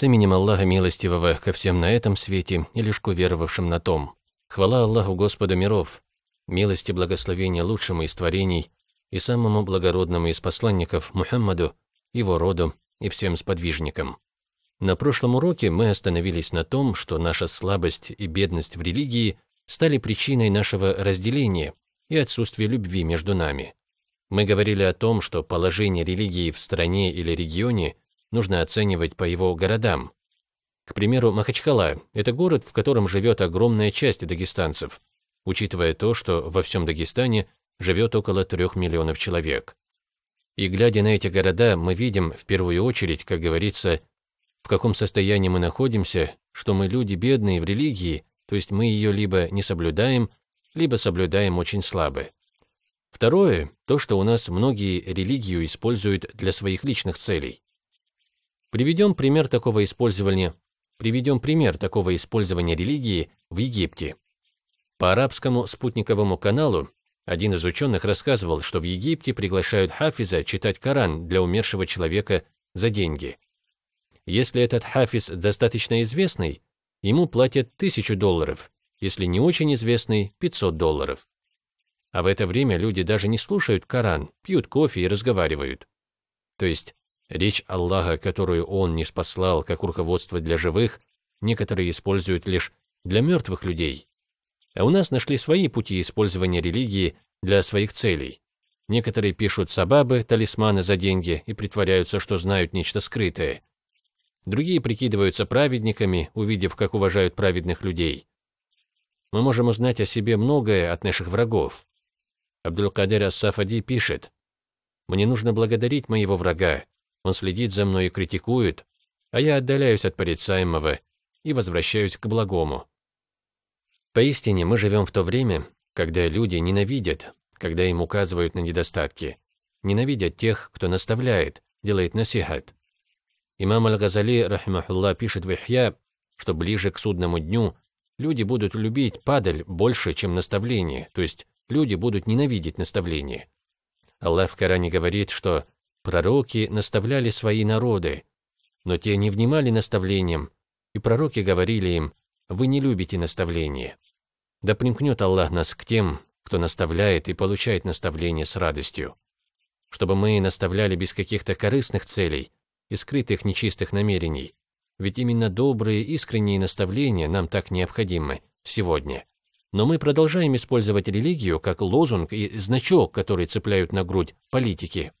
С именем Аллаха милостивого ко всем на этом свете и лишь к уверовавшим на том. Хвала Аллаху Господу миров, милости благословения лучшему из творений и самому благородному из посланников Мухаммаду, его роду и всем сподвижникам. На прошлом уроке мы остановились на том, что наша слабость и бедность в религии стали причиной нашего разделения и отсутствия любви между нами. Мы говорили о том, что положение религии в стране или регионе – нужно оценивать по его городам. К примеру, Махачкала – это город, в котором живет огромная часть дагестанцев, учитывая то, что во всем Дагестане живет около трех миллионов человек. И глядя на эти города, мы видим, в первую очередь, как говорится, в каком состоянии мы находимся, что мы люди бедные в религии, то есть мы ее либо не соблюдаем, либо соблюдаем очень слабо. Второе – то, что у нас многие религию используют для своих личных целей. Приведем пример такого использования. Приведем пример такого использования религии в Египте. По арабскому спутниковому каналу один из ученых рассказывал, что в Египте приглашают хафиза читать Коран для умершего человека за деньги. Если этот хафиз достаточно известный, ему платят 1000 долларов, если не очень известный – 500 долларов. А в это время люди даже не слушают Коран, пьют кофе и разговаривают. То есть Речь Аллаха, которую он не спаслал как руководство для живых, некоторые используют лишь для мертвых людей. А у нас нашли свои пути использования религии для своих целей. Некоторые пишут сабабы, талисманы за деньги и притворяются, что знают нечто скрытое. Другие прикидываются праведниками, увидев, как уважают праведных людей. Мы можем узнать о себе многое от наших врагов. Абдул Кадир ас-Сафади пишет, «Мне нужно благодарить моего врага, он следит за мной и критикует, а я отдаляюсь от порицаемого и возвращаюсь к благому. Поистине, мы живем в то время, когда люди ненавидят, когда им указывают на недостатки, ненавидят тех, кто наставляет, делает насихат. Имам Аль-Газали, рахимахулла, пишет в Ихья, что ближе к судному дню люди будут любить падаль больше, чем наставление, то есть люди будут ненавидеть наставление. Аллах в Коране говорит, что Пророки наставляли свои народы, но те не внимали наставлениям, и пророки говорили им, «Вы не любите наставления». Да примкнет Аллах нас к тем, кто наставляет и получает наставление с радостью. Чтобы мы наставляли без каких-то корыстных целей и скрытых нечистых намерений, ведь именно добрые искренние наставления нам так необходимы сегодня. Но мы продолжаем использовать религию как лозунг и значок, который цепляют на грудь политики,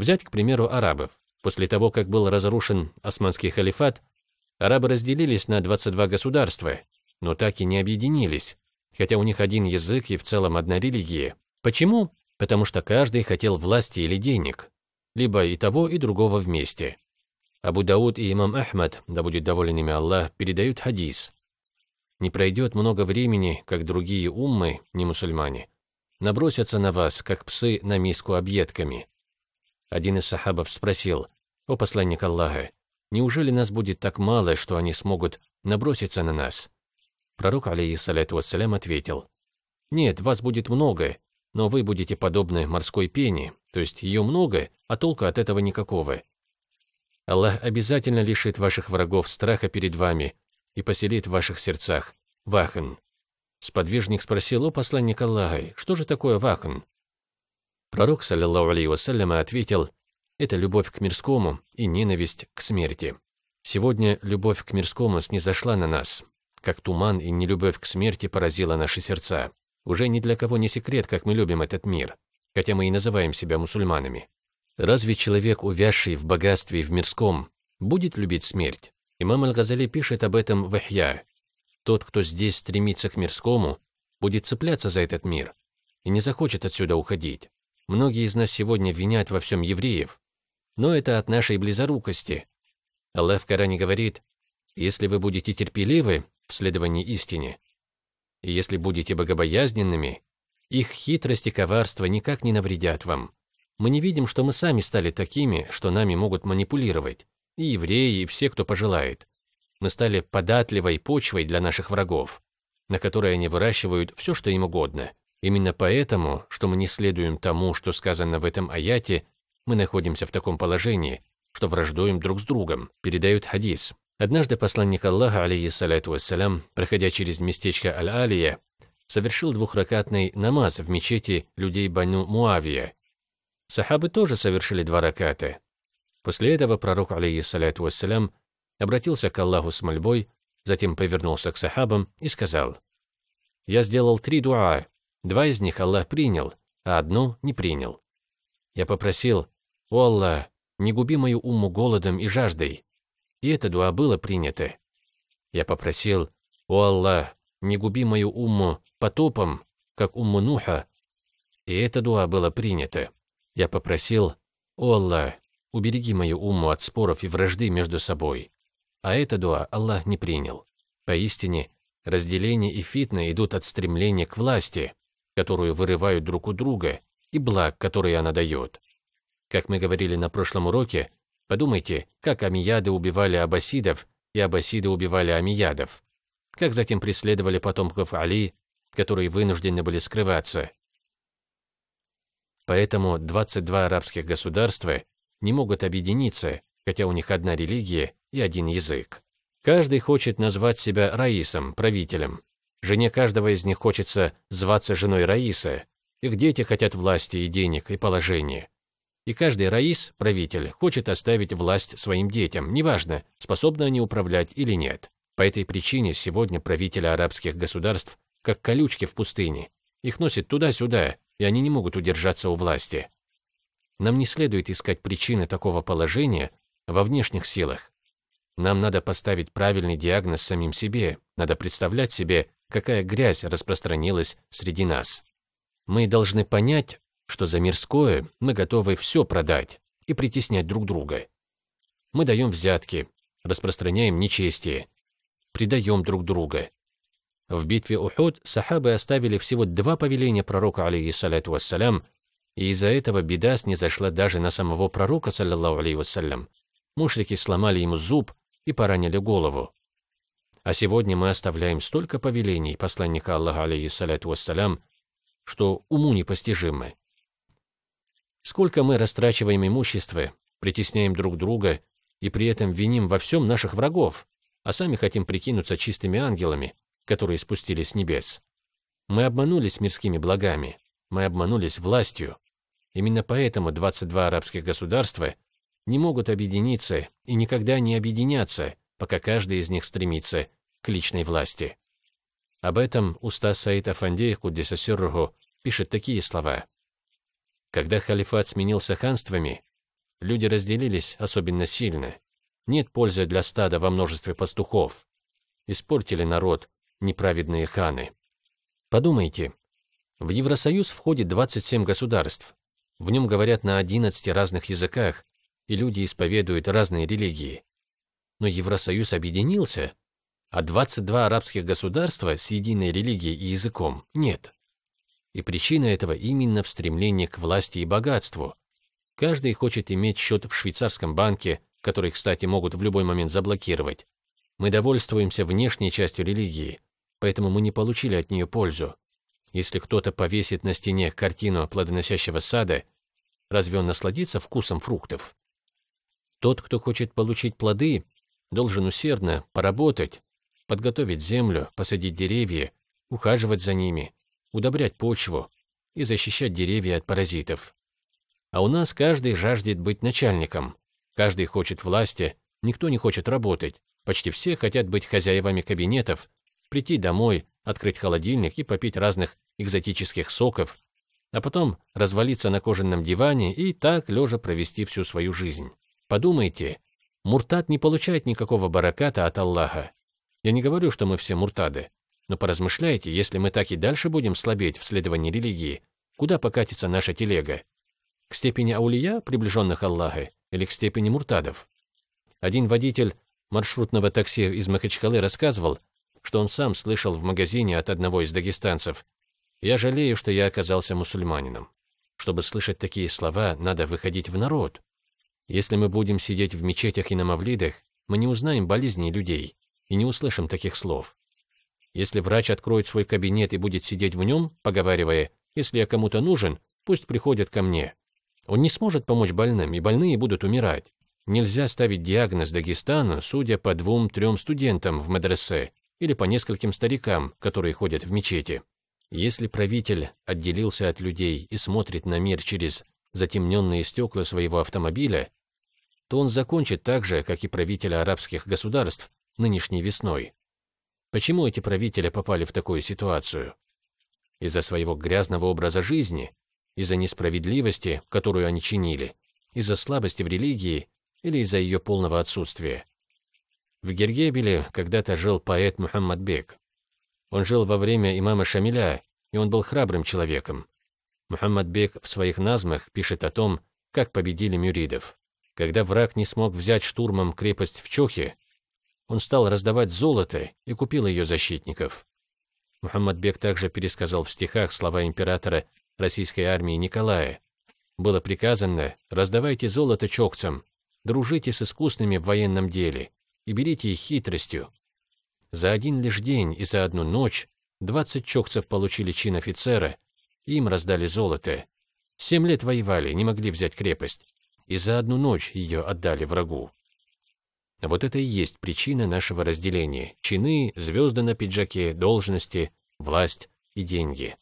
Взять, к примеру, арабов. После того, как был разрушен Османский халифат, арабы разделились на 22 государства, но так и не объединились, хотя у них один язык и в целом одна религия. Почему? Потому что каждый хотел власти или денег, либо и того, и другого вместе. Абу Дауд и имам Ахмад, да будет доволен ими Аллах, передают хадис. Не пройдет много времени, как другие уммы, не мусульмане, набросятся на вас, как псы на миску объедками. Один из сахабов спросил, «О посланник Аллаха, неужели нас будет так мало, что они смогут наброситься на нас?» Пророк, алейхиссалату вассалям, ответил, «Нет, вас будет много, но вы будете подобны морской пене, то есть ее много, а толка от этого никакого. Аллах обязательно лишит ваших врагов страха перед вами и поселит в ваших сердцах вахн. Сподвижник спросил, «О посланник Аллаха, что же такое вахн? Пророк, саллиллаху алейхи вассаляма, ответил, «Это любовь к мирскому и ненависть к смерти». Сегодня любовь к мирскому снизошла на нас, как туман и нелюбовь к смерти поразила наши сердца. Уже ни для кого не секрет, как мы любим этот мир, хотя мы и называем себя мусульманами. Разве человек, увязший в богатстве и в мирском, будет любить смерть? Имам Аль-Газали пишет об этом в Ихья. Тот, кто здесь стремится к мирскому, будет цепляться за этот мир и не захочет отсюда уходить. Многие из нас сегодня винят во всем евреев. Но это от нашей близорукости. Аллах в Коране говорит, «Если вы будете терпеливы в следовании истине, если будете богобоязненными, их хитрость и коварство никак не навредят вам. Мы не видим, что мы сами стали такими, что нами могут манипулировать, и евреи, и все, кто пожелает. Мы стали податливой почвой для наших врагов, на которой они выращивают все, что им угодно. Именно поэтому, что мы не следуем тому, что сказано в этом аяте, мы находимся в таком положении, что враждуем друг с другом, передают хадис. Однажды посланник Аллаха, алейхиссалату вассалям, проходя через местечко Аль-Алия, совершил двухракатный намаз в мечети людей Баню Муавия. Сахабы тоже совершили два раката. После этого пророк, алейхиссалату вассалям, обратился к Аллаху с мольбой, затем повернулся к сахабам и сказал, «Я сделал три дуа, Два из них Аллах принял, а одну не принял. Я попросил, «О Аллах, не губи мою уму голодом и жаждой». И это дуа было принято. Я попросил, «О Аллах, не губи мою уму потопом, как умму Нуха». И это дуа было принято. Я попросил, «О Аллах, убереги мою уму от споров и вражды между собой». А это дуа Аллах не принял. Поистине, разделение и фитна идут от стремления к власти, которую вырывают друг у друга, и благ, которые она дает. Как мы говорили на прошлом уроке, подумайте, как амияды убивали аббасидов, и аббасиды убивали амиядов. Как затем преследовали потомков Али, которые вынуждены были скрываться. Поэтому 22 арабских государства не могут объединиться, хотя у них одна религия и один язык. Каждый хочет назвать себя раисом, правителем, Жене каждого из них хочется зваться женой Раиса. Их дети хотят власти и денег, и положения. И каждый Раис, правитель, хочет оставить власть своим детям, неважно, способны они управлять или нет. По этой причине сегодня правители арабских государств как колючки в пустыне. Их носят туда-сюда, и они не могут удержаться у власти. Нам не следует искать причины такого положения во внешних силах. Нам надо поставить правильный диагноз самим себе, надо представлять себе, какая грязь распространилась среди нас. Мы должны понять, что за мирское мы готовы все продать и притеснять друг друга. Мы даем взятки, распространяем нечестие, предаем друг друга. В битве Ухуд сахабы оставили всего два повеления пророка, алейхиссалату вассалям, и из-за этого беда снизошла даже на самого пророка, саллиллаху алейхи Мушрики сломали ему зуб и поранили голову. А сегодня мы оставляем столько повелений посланника Аллаха, алейхиссаляту вассалям, что уму непостижимы. Сколько мы растрачиваем имущество, притесняем друг друга и при этом виним во всем наших врагов, а сами хотим прикинуться чистыми ангелами, которые спустились с небес. Мы обманулись мирскими благами, мы обманулись властью. Именно поэтому 22 арабских государства не могут объединиться и никогда не объединятся – пока каждый из них стремится к личной власти. Об этом уста Саид Афандея Куддисасюрругу пишет такие слова. Когда халифат сменился ханствами, люди разделились особенно сильно. Нет пользы для стада во множестве пастухов. Испортили народ неправедные ханы. Подумайте, в Евросоюз входит 27 государств. В нем говорят на 11 разных языках, и люди исповедуют разные религии но Евросоюз объединился, а 22 арабских государства с единой религией и языком нет. И причина этого именно в стремлении к власти и богатству. Каждый хочет иметь счет в швейцарском банке, который, кстати, могут в любой момент заблокировать. Мы довольствуемся внешней частью религии, поэтому мы не получили от нее пользу. Если кто-то повесит на стене картину плодоносящего сада, разве он насладится вкусом фруктов? Тот, кто хочет получить плоды, должен усердно поработать, подготовить землю, посадить деревья, ухаживать за ними, удобрять почву и защищать деревья от паразитов. А у нас каждый жаждет быть начальником, каждый хочет власти, никто не хочет работать, почти все хотят быть хозяевами кабинетов, прийти домой, открыть холодильник и попить разных экзотических соков, а потом развалиться на кожаном диване и так лежа провести всю свою жизнь. Подумайте, Муртад не получает никакого бараката от Аллаха. Я не говорю, что мы все муртады. Но поразмышляйте, если мы так и дальше будем слабеть в следовании религии, куда покатится наша телега? К степени аулия, приближенных Аллаха, или к степени муртадов? Один водитель маршрутного такси из Махачкалы рассказывал, что он сам слышал в магазине от одного из дагестанцев. «Я жалею, что я оказался мусульманином. Чтобы слышать такие слова, надо выходить в народ. Если мы будем сидеть в мечетях и на мавлидах, мы не узнаем болезни людей и не услышим таких слов. Если врач откроет свой кабинет и будет сидеть в нем, поговаривая, если я кому-то нужен, пусть приходят ко мне. Он не сможет помочь больным, и больные будут умирать. Нельзя ставить диагноз Дагестану, судя по двум-трем студентам в мадресе или по нескольким старикам, которые ходят в мечети. Если правитель отделился от людей и смотрит на мир через затемненные стекла своего автомобиля, то он закончит так же, как и правители арабских государств нынешней весной. Почему эти правители попали в такую ситуацию? Из-за своего грязного образа жизни, из-за несправедливости, которую они чинили, из-за слабости в религии или из-за ее полного отсутствия. В Гергебеле когда-то жил поэт Мухаммад Бек. Он жил во время имама Шамиля, и он был храбрым человеком. Мухаммад Бек в своих назмах пишет о том, как победили мюридов. Когда враг не смог взять штурмом крепость в Чохе, он стал раздавать золото и купил ее защитников. Мухаммадбек также пересказал в стихах слова императора российской армии Николая. Было приказано «раздавайте золото чокцам, дружите с искусными в военном деле и берите их хитростью». За один лишь день и за одну ночь 20 чокцев получили чин офицера, им раздали золото. Семь лет воевали, не могли взять крепость и за одну ночь ее отдали врагу. Вот это и есть причина нашего разделения – чины, звезды на пиджаке, должности, власть и деньги.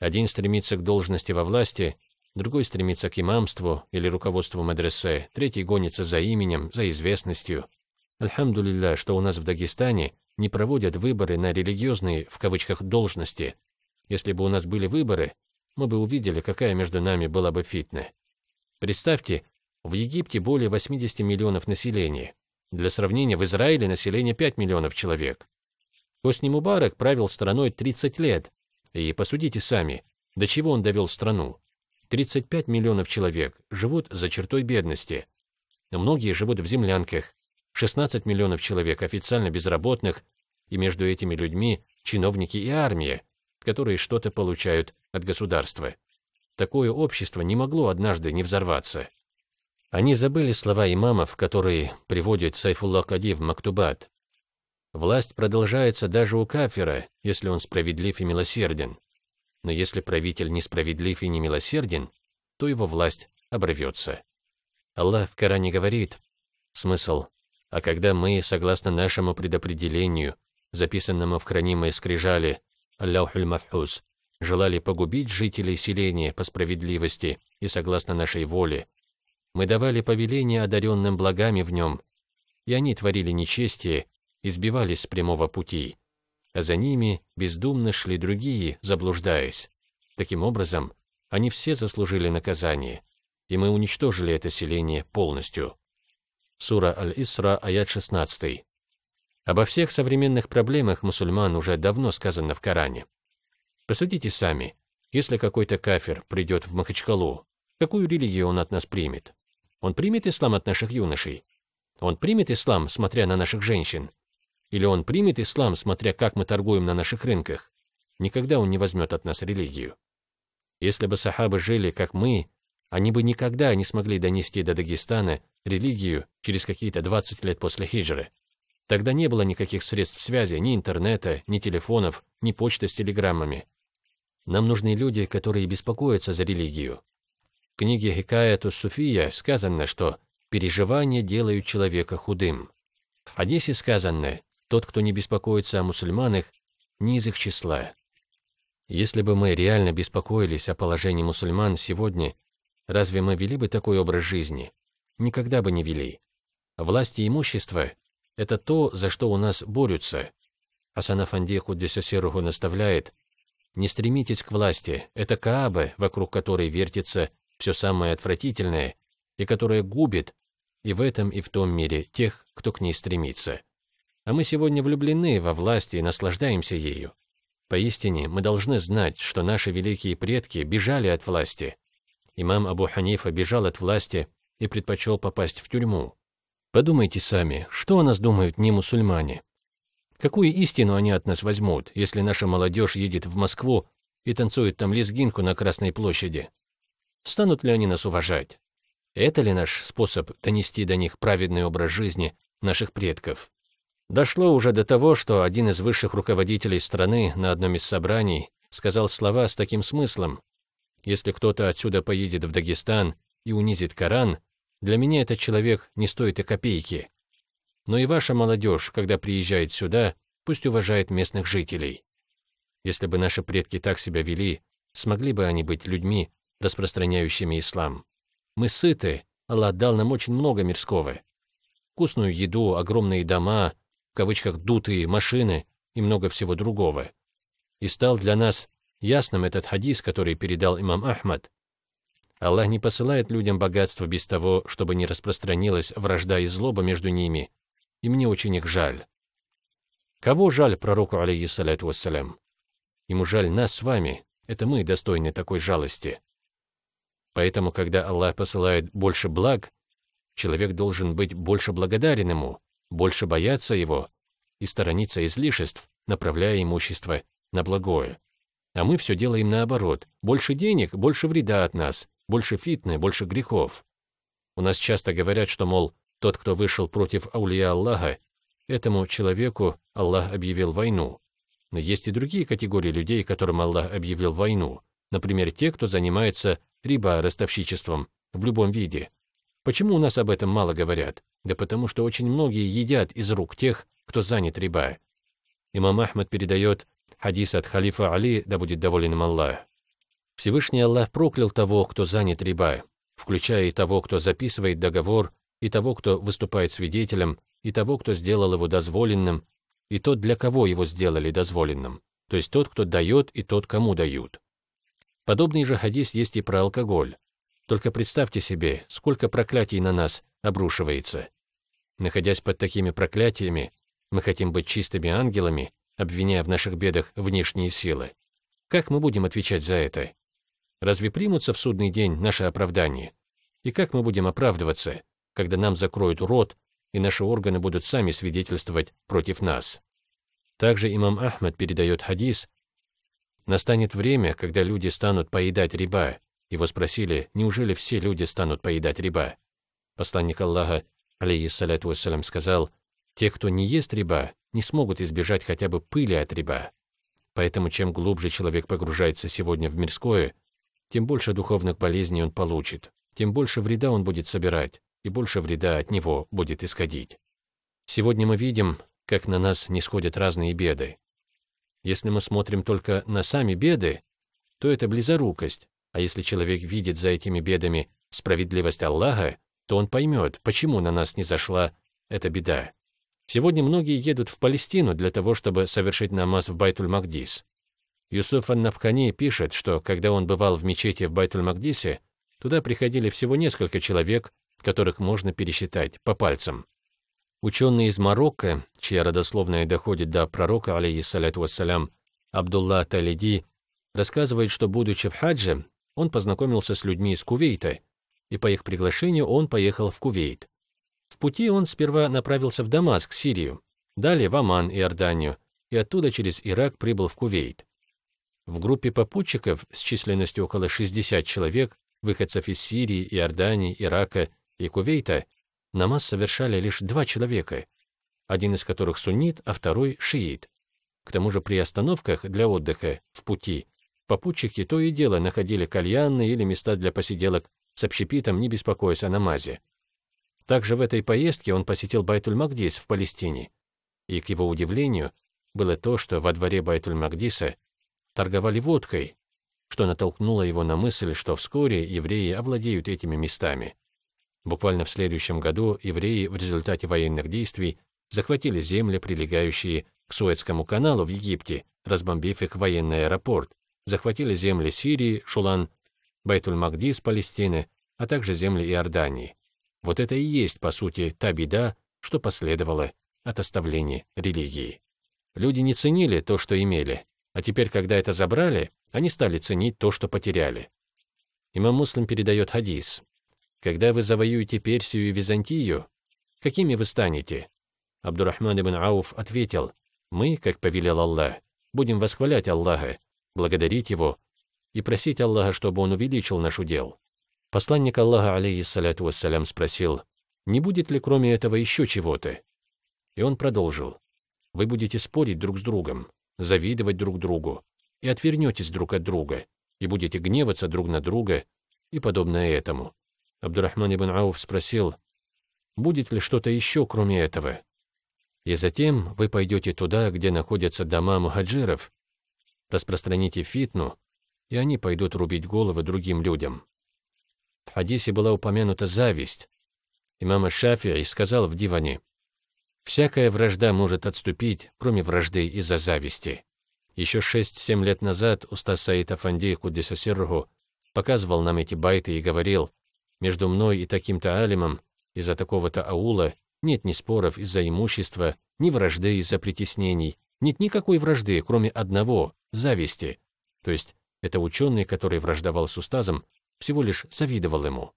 Один стремится к должности во власти, другой стремится к имамству или руководству мадресе, третий гонится за именем, за известностью. Альхамдулилля, что у нас в Дагестане не проводят выборы на религиозные, в кавычках, должности. Если бы у нас были выборы, мы бы увидели, какая между нами была бы фитна. Представьте, в Египте более 80 миллионов населения. Для сравнения, в Израиле население 5 миллионов человек. Хосни Мубарак правил страной 30 лет. И посудите сами, до чего он довел страну. 35 миллионов человек живут за чертой бедности. Многие живут в землянках. 16 миллионов человек официально безработных, и между этими людьми чиновники и армия, которые что-то получают от государства. Такое общество не могло однажды не взорваться. Они забыли слова имамов, которые приводит Сайфулла Кади в Мактубат. Власть продолжается даже у кафира, если он справедлив и милосерден. Но если правитель несправедлив и немилосерден, то его власть оборвется. Аллах в Коране говорит, смысл, а когда мы, согласно нашему предопределению, записанному в хранимой скрижали «Аллахуль желали погубить жителей селения по справедливости и согласно нашей воле, мы давали повеление одаренным благами в нем, и они творили нечестие, избивались с прямого пути, а за ними бездумно шли другие, заблуждаясь. Таким образом, они все заслужили наказание, и мы уничтожили это селение полностью. Сура Аль-Исра, аят 16. Обо всех современных проблемах мусульман уже давно сказано в Коране. Посудите сами, если какой-то кафир придет в Махачкалу, какую религию он от нас примет? Он примет ислам от наших юношей? Он примет ислам, смотря на наших женщин? Или он примет ислам, смотря как мы торгуем на наших рынках? Никогда он не возьмет от нас религию. Если бы сахабы жили, как мы, они бы никогда не смогли донести до Дагестана религию через какие-то 20 лет после хиджры. Тогда не было никаких средств связи, ни интернета, ни телефонов, ни почты с телеграммами. Нам нужны люди, которые беспокоятся за религию, книге Хикаяту Суфия сказано, что «переживания делают человека худым». В хадисе сказано «тот, кто не беспокоится о мусульманах, не из их числа». Если бы мы реально беспокоились о положении мусульман сегодня, разве мы вели бы такой образ жизни? Никогда бы не вели. Власть и имущество – это то, за что у нас борются. Асанафанди Худдисасируху наставляет – не стремитесь к власти, это Кааба, вокруг которой вертится все самое отвратительное, и которое губит и в этом, и в том мире тех, кто к ней стремится. А мы сегодня влюблены во власть и наслаждаемся ею. Поистине, мы должны знать, что наши великие предки бежали от власти. Имам Абу Ханифа бежал от власти и предпочел попасть в тюрьму. Подумайте сами, что о нас думают не мусульмане? Какую истину они от нас возьмут, если наша молодежь едет в Москву и танцует там лезгинку на Красной площади? Станут ли они нас уважать? Это ли наш способ донести до них праведный образ жизни наших предков? Дошло уже до того, что один из высших руководителей страны на одном из собраний сказал слова с таким смыслом. «Если кто-то отсюда поедет в Дагестан и унизит Коран, для меня этот человек не стоит и копейки. Но и ваша молодежь, когда приезжает сюда, пусть уважает местных жителей. Если бы наши предки так себя вели, смогли бы они быть людьми, распространяющими ислам. Мы сыты, Аллах дал нам очень много мирского. Вкусную еду, огромные дома, в кавычках «дутые машины» и много всего другого. И стал для нас ясным этот хадис, который передал имам Ахмад. Аллах не посылает людям богатство без того, чтобы не распространилась вражда и злоба между ними, и мне очень их жаль. Кого жаль пророку, алейхиссалату вассалям? Ему жаль нас с вами, это мы достойны такой жалости. Поэтому, когда Аллах посылает больше благ, человек должен быть больше благодарен ему, больше бояться его и сторониться излишеств, направляя имущество на благое. А мы все делаем наоборот. Больше денег, больше вреда от нас, больше фитны, больше грехов. У нас часто говорят, что, мол, тот, кто вышел против аулия Аллаха, этому человеку Аллах объявил войну. Но есть и другие категории людей, которым Аллах объявил войну. Например, те, кто занимается либо ростовщичеством в любом виде. Почему у нас об этом мало говорят? Да потому что очень многие едят из рук тех, кто занят риба. Имам Ахмад передает хадис от халифа Али, да будет доволен им Аллах. Всевышний Аллах проклял того, кто занят риба, включая и того, кто записывает договор, и того, кто выступает свидетелем, и того, кто сделал его дозволенным, и тот, для кого его сделали дозволенным, то есть тот, кто дает, и тот, кому дают. Подобный же хадис есть и про алкоголь. Только представьте себе, сколько проклятий на нас обрушивается. Находясь под такими проклятиями, мы хотим быть чистыми ангелами, обвиняя в наших бедах внешние силы. Как мы будем отвечать за это? Разве примутся в судный день наши оправдания? И как мы будем оправдываться, когда нам закроют рот, и наши органы будут сами свидетельствовать против нас? Также имам Ахмад передает хадис, Настанет время, когда люди станут поедать риба. Его спросили, неужели все люди станут поедать риба? Посланник Аллаха, алейиссаляту вассалям, сказал, «Те, кто не ест риба, не смогут избежать хотя бы пыли от риба». Поэтому чем глубже человек погружается сегодня в мирское, тем больше духовных болезней он получит, тем больше вреда он будет собирать, и больше вреда от него будет исходить. Сегодня мы видим, как на нас не сходят разные беды. Если мы смотрим только на сами беды, то это близорукость, а если человек видит за этими бедами справедливость Аллаха, то он поймет, почему на нас не зашла эта беда. Сегодня многие едут в Палестину для того, чтобы совершить намаз в Байтуль-Магдис. Юсуф Ан-Набхани пишет, что когда он бывал в мечети в Байтуль-Магдисе, туда приходили всего несколько человек, которых можно пересчитать по пальцам. Ученый из Марокко, чья родословная доходит до пророка, алейхиссаляту вассалям, Абдулла Талиди, рассказывает, что, будучи в хадже, он познакомился с людьми из Кувейта, и по их приглашению он поехал в Кувейт. В пути он сперва направился в Дамаск, Сирию, далее в Оман, Иорданию, и оттуда через Ирак прибыл в Кувейт. В группе попутчиков с численностью около 60 человек, выходцев из Сирии, Иордании, Ирака и Кувейта, намаз совершали лишь два человека, один из которых суннит, а второй шиит. К тому же при остановках для отдыха в пути попутчики то и дело находили кальянные или места для посиделок с общепитом, не беспокоясь о намазе. Также в этой поездке он посетил Байтуль-Магдис в Палестине. И, к его удивлению, было то, что во дворе Байтуль-Магдиса торговали водкой, что натолкнуло его на мысль, что вскоре евреи овладеют этими местами. Буквально в следующем году евреи в результате военных действий захватили земли, прилегающие к Суэцкому каналу в Египте, разбомбив их военный аэропорт, захватили земли Сирии, Шулан, Байтуль-Магдис, Палестины, а также земли Иордании. Вот это и есть, по сути, та беда, что последовало от оставления религии. Люди не ценили то, что имели, а теперь, когда это забрали, они стали ценить то, что потеряли. Имам Муслим передает хадис. Когда вы завоюете Персию и Византию, какими вы станете? Абдурахман ибн Ауф ответил, мы, как повелел Аллах, будем восхвалять Аллаха, благодарить Его и просить Аллаха, чтобы Он увеличил наш удел. Посланник Аллаха, алейхиссаляту вассалям, спросил, не будет ли кроме этого еще чего-то? И он продолжил, вы будете спорить друг с другом, завидовать друг другу, и отвернетесь друг от друга, и будете гневаться друг на друга, и подобное этому. Абдурахман ибн Ауф спросил, «Будет ли что-то еще, кроме этого?» «И затем вы пойдете туда, где находятся дома мухаджиров, распространите фитну, и они пойдут рубить головы другим людям». В хадисе была упомянута зависть. Имам Шафия сказал в диване, «Всякая вражда может отступить, кроме вражды из-за зависти». Еще шесть-семь лет назад Уста Саид Афанди Кудисасиргу показывал нам эти байты и говорил, между мной и таким-то Алимом из-за такого-то аула нет ни споров из-за имущества, ни вражды из-за притеснений. Нет никакой вражды, кроме одного – зависти. То есть это ученый, который враждовал с Устазом, всего лишь завидовал ему.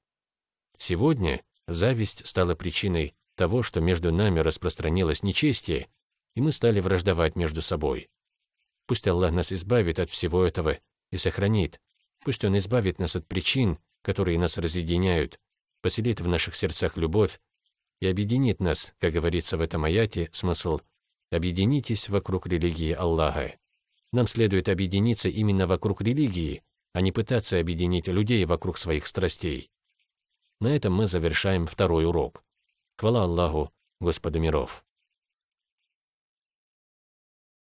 Сегодня зависть стала причиной того, что между нами распространилось нечестие, и мы стали враждовать между собой. Пусть Аллах нас избавит от всего этого и сохранит. Пусть Он избавит нас от причин, которые нас разъединяют, поселит в наших сердцах любовь и объединит нас, как говорится в этом аяте, смысл «объединитесь вокруг религии Аллаха». Нам следует объединиться именно вокруг религии, а не пытаться объединить людей вокруг своих страстей. На этом мы завершаем второй урок. Квала Аллаху, Господу миров.